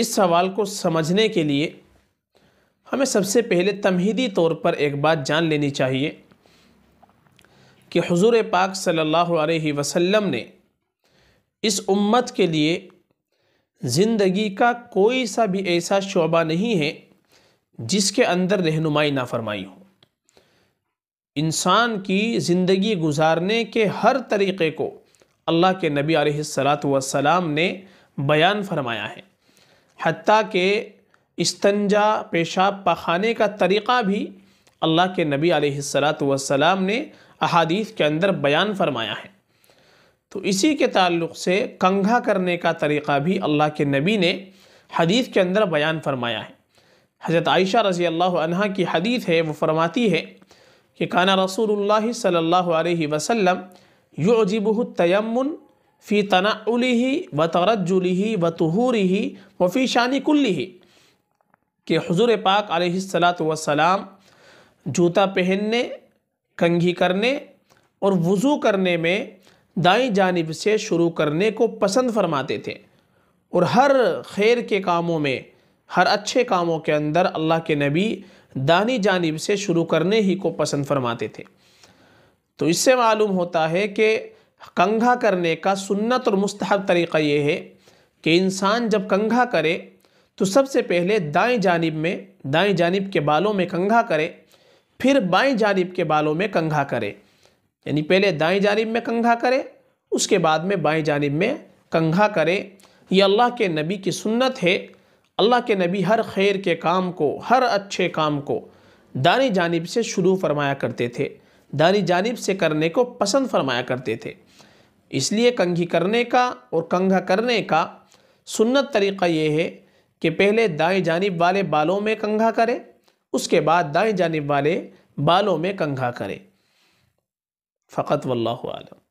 इस सवाल को समझने के लिए हमें सबसे पहले तमहीदी तौर पर एक बात जान लेनी चाहिए कि हुजूर पाक सल्लल्लाहु अलैहि वसल्लम ने इस उम्मत के लिए ज़िंदगी का कोई सा भी ऐसा शोबा नहीं है जिसके अंदर रहनुमाई ना फरमाई हो इंसान की ज़िंदगी गुजारने के हर तरीक़े को अल्लाह के नबी सलात वसलाम ने बयान फरमाया है हती के इस्तंजा पेशाब पखाने का तरीक़ा भी अल्लाह के नबी आलत वसलाम ने अहादीस के अंदर बयान फरमाया है तो इसी के ताल्लुक़ से कंघा करने का तरीक़ा भी अल्लाह के नबी ने हदीस के अंदर बयान फरमाया है हज़रत आयशा रज़ी अल्लाह की हदीस है वो फरमाती है कि काना रसूल सल्ला वसम युजिबह तयमन फ़ी तनाउली ही व तरजुली ही व तहूरी ही वफ़ी शानी कुल्ली ही कि हजूर पाक सलात वसलाम जूता पहनने कंघी करने और वज़ू करने में दाई जानब से शुरू करने को पसंद फरमाते थे और हर खैर के कामों में हर अच्छे कामों के अंदर अल्लाह के नबी दानी जानब से शुरू करने ही को पसंद फरमाते थे तो इससे मालूम होता है कि कंघा करने का सुन्नत और मुस्तहब तरीक़ा ये है कि इंसान जब कंघा करे तो सबसे पहले दाएं जानब में दाएं जानब के बालों में कंघा करे फिर बाएं जानब के बालों में कंघा करे यानी पहले दाएं जानब में कंघा करे उसके बाद में बाएं जानब में कंघा करे ये अल्लाह के नबी की सुन्नत है अल्लाह के नबी हर खैर के काम को हर अच्छे काम को दाएं जानब से शुरू फरमाया करते थे दानी जानब से करने को पसंद फरमाया करते थे इसलिए कंघी करने का और कंघा करने का सुन्नत तरीक़ा ये है कि पहले दाएं जानब वाले बालों में कंघा करें उसके बाद दाएं जानब वाले बालों में कंघा करें फ़कत वल्लम